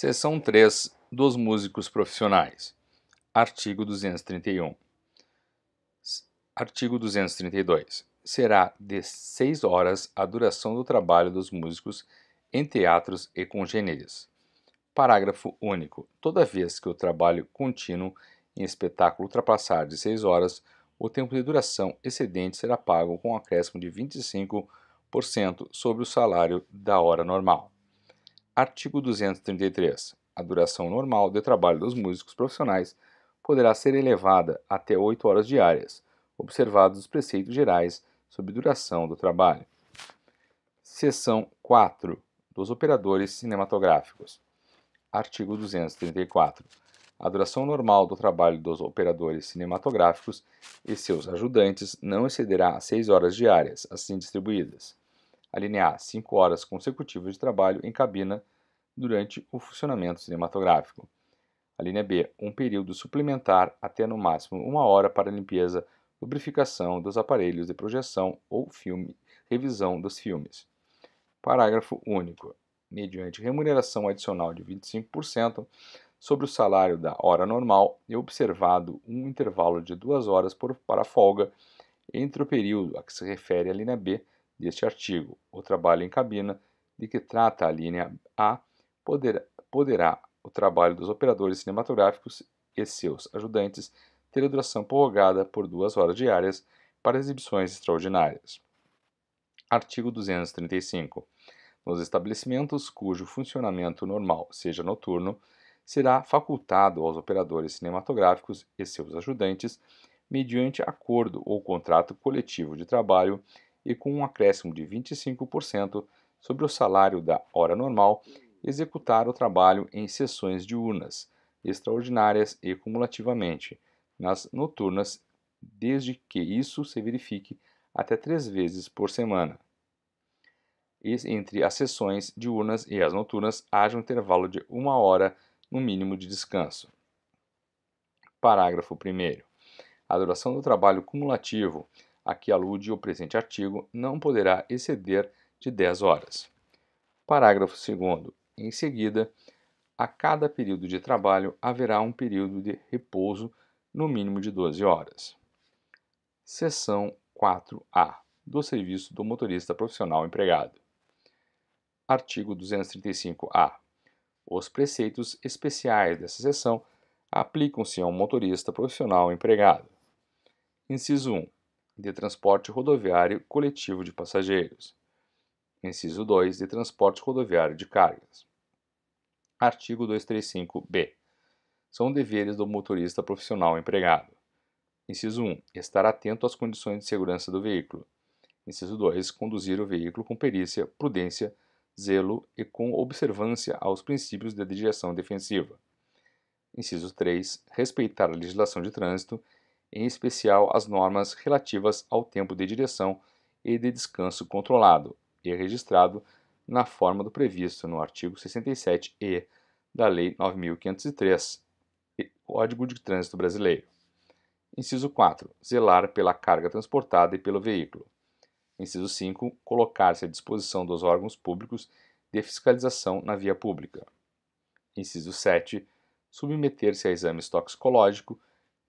Seção 3 dos músicos profissionais. Artigo 231. Artigo 232. Será de 6 horas a duração do trabalho dos músicos em teatros e congêneres. Parágrafo único. Toda vez que o trabalho contínuo em espetáculo ultrapassar de 6 horas, o tempo de duração excedente será pago com um acréscimo de 25% sobre o salário da hora normal. Artigo 233. A duração normal de trabalho dos músicos profissionais poderá ser elevada até 8 horas diárias, observados os preceitos gerais sobre duração do trabalho. Seção 4. Dos operadores cinematográficos. Artigo 234. A duração normal do trabalho dos operadores cinematográficos e seus ajudantes não excederá 6 horas diárias, assim distribuídas. Alínea A, 5 horas consecutivas de trabalho em cabina durante o funcionamento cinematográfico. linha B, um período suplementar até no máximo uma hora para limpeza, lubrificação dos aparelhos de projeção ou filme, revisão dos filmes. Parágrafo único. Mediante remuneração adicional de 25% sobre o salário da hora normal e observado um intervalo de duas horas por, para folga entre o período a que se refere a linha B deste artigo, o trabalho em cabina de que trata a linha A poder, poderá o trabalho dos operadores cinematográficos e seus ajudantes ter a duração prorrogada por duas horas diárias para exibições extraordinárias. Artigo 235. Nos estabelecimentos cujo funcionamento normal seja noturno, será facultado aos operadores cinematográficos e seus ajudantes, mediante acordo ou contrato coletivo de trabalho, e com um acréscimo de 25% sobre o salário da hora normal, executar o trabalho em sessões diurnas, extraordinárias e cumulativamente, nas noturnas, desde que isso se verifique até três vezes por semana. E entre as sessões diurnas e as noturnas haja um intervalo de uma hora no mínimo de descanso. Parágrafo 1. A duração do trabalho cumulativo a que alude o presente artigo não poderá exceder de 10 horas. Parágrafo 2. Em seguida, a cada período de trabalho haverá um período de repouso, no mínimo de 12 horas. Seção 4A do serviço do motorista profissional empregado. Artigo 235-A. Os preceitos especiais dessa seção aplicam-se a um motorista profissional empregado. Inciso 1 de transporte rodoviário coletivo de passageiros. Inciso 2 de transporte rodoviário de cargas. Artigo 235b. São deveres do motorista profissional empregado. Inciso 1. Estar atento às condições de segurança do veículo. Inciso 2. Conduzir o veículo com perícia, prudência, zelo e com observância aos princípios da direção defensiva. Inciso 3. Respeitar a legislação de trânsito em especial as normas relativas ao tempo de direção e de descanso controlado e registrado na forma do previsto no artigo 67-E da Lei 9503, Código de Trânsito Brasileiro. Inciso 4. Zelar pela carga transportada e pelo veículo. Inciso 5. Colocar-se à disposição dos órgãos públicos de fiscalização na via pública. Inciso 7. Submeter-se a exames toxicológico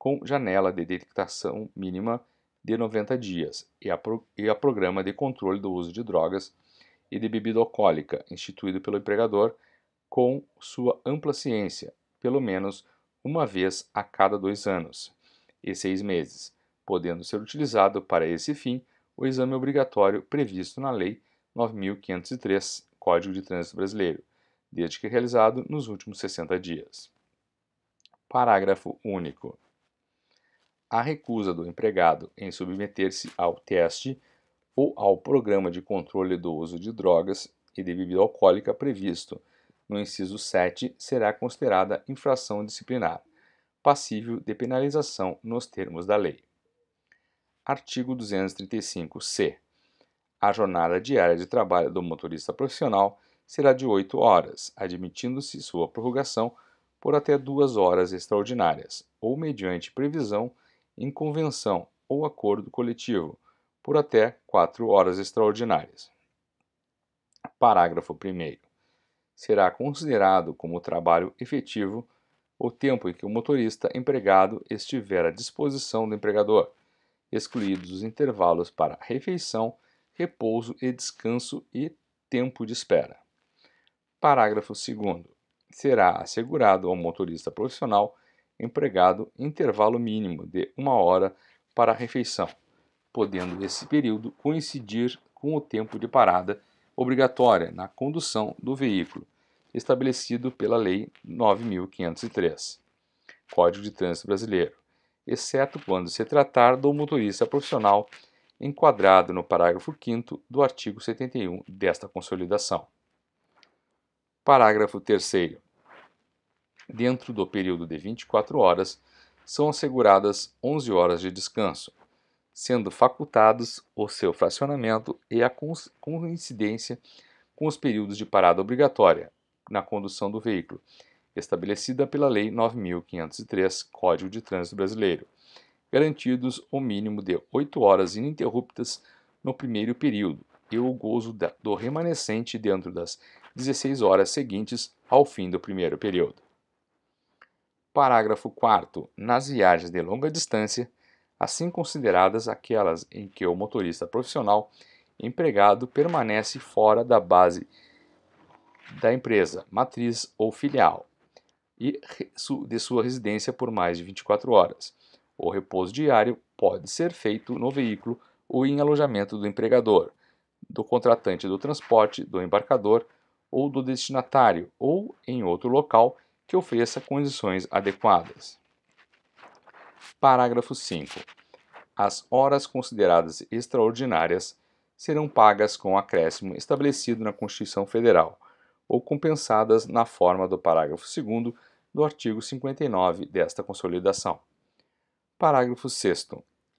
com janela de detectação mínima de 90 dias e a, pro, e a Programa de Controle do Uso de Drogas e de Bebida Alcoólica, instituído pelo empregador com sua ampla ciência, pelo menos uma vez a cada dois anos e seis meses, podendo ser utilizado para esse fim o exame obrigatório previsto na Lei 9.503, Código de Trânsito Brasileiro, desde que realizado nos últimos 60 dias. Parágrafo único a recusa do empregado em submeter-se ao teste ou ao programa de controle do uso de drogas e de bebida alcoólica previsto no inciso 7 será considerada infração disciplinar, passível de penalização nos termos da lei. Artigo 235-C. A jornada diária de trabalho do motorista profissional será de 8 horas, admitindo-se sua prorrogação por até duas horas extraordinárias, ou mediante previsão em convenção ou acordo coletivo, por até quatro horas extraordinárias. Parágrafo 1. Será considerado como trabalho efetivo o tempo em que o motorista empregado estiver à disposição do empregador, excluídos os intervalos para refeição, repouso e descanso e tempo de espera. Parágrafo 2. Será assegurado ao motorista profissional empregado intervalo mínimo de uma hora para a refeição, podendo esse período coincidir com o tempo de parada obrigatória na condução do veículo, estabelecido pela Lei 9.503, Código de Trânsito Brasileiro, exceto quando se tratar do motorista profissional enquadrado no parágrafo 5 do artigo 71 desta consolidação. Parágrafo 3 dentro do período de 24 horas, são asseguradas 11 horas de descanso, sendo facultados o seu fracionamento e a coincidência com os períodos de parada obrigatória na condução do veículo, estabelecida pela Lei 9.503, Código de Trânsito Brasileiro, garantidos o mínimo de 8 horas ininterruptas no primeiro período e o gozo do remanescente dentro das 16 horas seguintes ao fim do primeiro período. Parágrafo 4. Nas viagens de longa distância, assim consideradas aquelas em que o motorista profissional empregado permanece fora da base da empresa matriz ou filial e de sua residência por mais de 24 horas. O repouso diário pode ser feito no veículo ou em alojamento do empregador, do contratante do transporte, do embarcador ou do destinatário, ou em outro local que ofereça condições adequadas. Parágrafo 5. As horas consideradas extraordinárias serão pagas com acréscimo estabelecido na Constituição Federal ou compensadas na forma do parágrafo 2 do artigo 59 desta Consolidação. Parágrafo 6.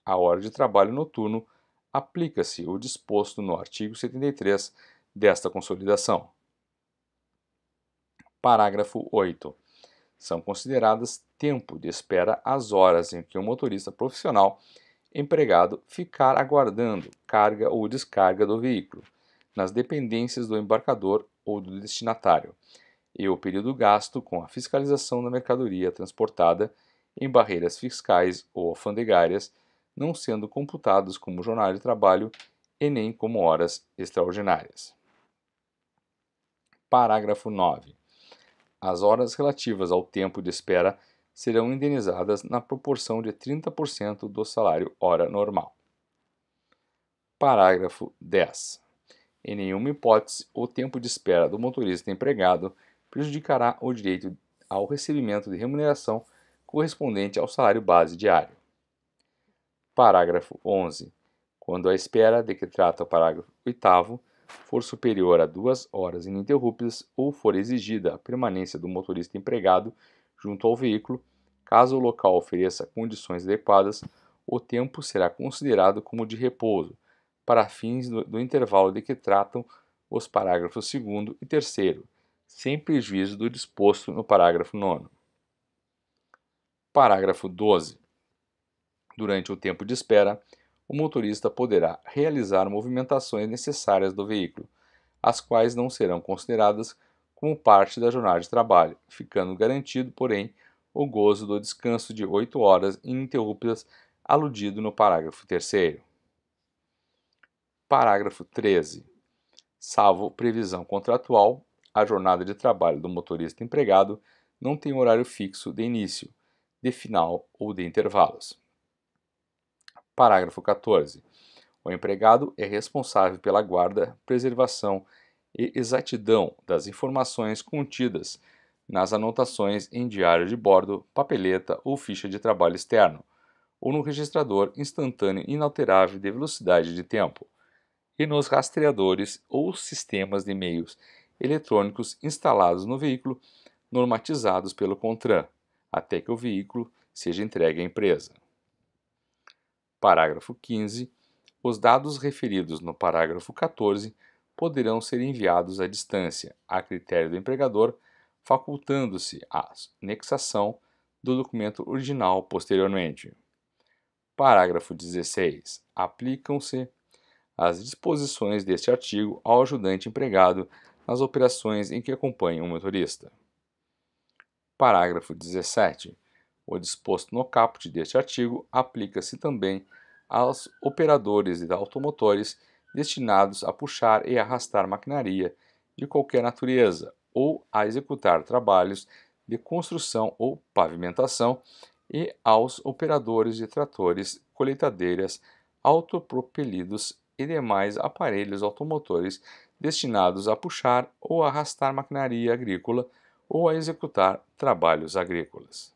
A hora de trabalho noturno aplica-se o disposto no artigo 73 desta Consolidação. Parágrafo 8. São consideradas tempo de espera as horas em que o motorista profissional empregado ficar aguardando carga ou descarga do veículo nas dependências do embarcador ou do destinatário, e o período gasto com a fiscalização da mercadoria transportada em barreiras fiscais ou alfandegárias, não sendo computados como jornal de trabalho e nem como horas extraordinárias. Parágrafo 9. As horas relativas ao tempo de espera serão indenizadas na proporção de 30% do salário hora normal. Parágrafo 10. Em nenhuma hipótese, o tempo de espera do motorista empregado prejudicará o direito ao recebimento de remuneração correspondente ao salário base diário. Parágrafo 11. Quando a espera de que trata o parágrafo 8 for superior a duas horas ininterruptas ou for exigida a permanência do motorista empregado junto ao veículo, caso o local ofereça condições adequadas, o tempo será considerado como de repouso, para fins do, do intervalo de que tratam os parágrafos 2 e 3, sem prejuízo do disposto no parágrafo 9. Parágrafo 12. Durante o tempo de espera, o motorista poderá realizar movimentações necessárias do veículo, as quais não serão consideradas como parte da jornada de trabalho, ficando garantido, porém, o gozo do descanso de 8 horas ininterruptas aludido no parágrafo 3. Parágrafo 13. Salvo previsão contratual, a jornada de trabalho do motorista empregado não tem horário fixo de início, de final ou de intervalos. Parágrafo 14. O empregado é responsável pela guarda, preservação e exatidão das informações contidas nas anotações em diário de bordo, papeleta ou ficha de trabalho externo, ou no registrador instantâneo inalterável de velocidade de tempo, e nos rastreadores ou sistemas de meios eletrônicos instalados no veículo, normatizados pelo CONTRAN, até que o veículo seja entregue à empresa. Parágrafo 15. Os dados referidos no parágrafo 14 poderão ser enviados à distância, a critério do empregador, facultando-se a anexação do documento original posteriormente. Parágrafo 16. Aplicam-se as disposições deste artigo ao ajudante empregado nas operações em que acompanha o um motorista. Parágrafo 17. O disposto no caput deste artigo aplica-se também aos operadores de automotores destinados a puxar e arrastar maquinaria de qualquer natureza ou a executar trabalhos de construção ou pavimentação e aos operadores de tratores, coletadeiras, autopropelidos e demais aparelhos automotores destinados a puxar ou arrastar maquinaria agrícola ou a executar trabalhos agrícolas.